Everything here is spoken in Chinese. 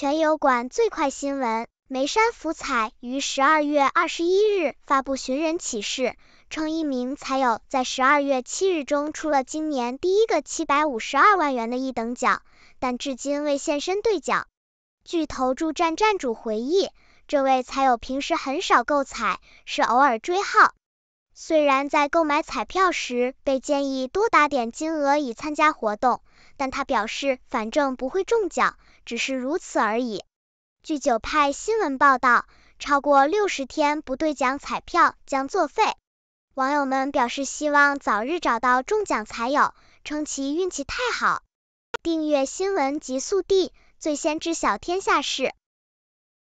全友馆最快新闻：梅山福彩于十二月二十一日发布寻人启事，称一名彩友在十二月七日中出了今年第一个七百五十二万元的一等奖，但至今未现身兑奖。据投注站站主回忆，这位彩友平时很少购彩，是偶尔追号。虽然在购买彩票时被建议多打点金额以参加活动，但他表示反正不会中奖，只是如此而已。据九派新闻报道，超过六十天不对奖彩票将作废。网友们表示希望早日找到中奖彩友，称其运气太好。订阅新闻极速递，最先知晓天下事。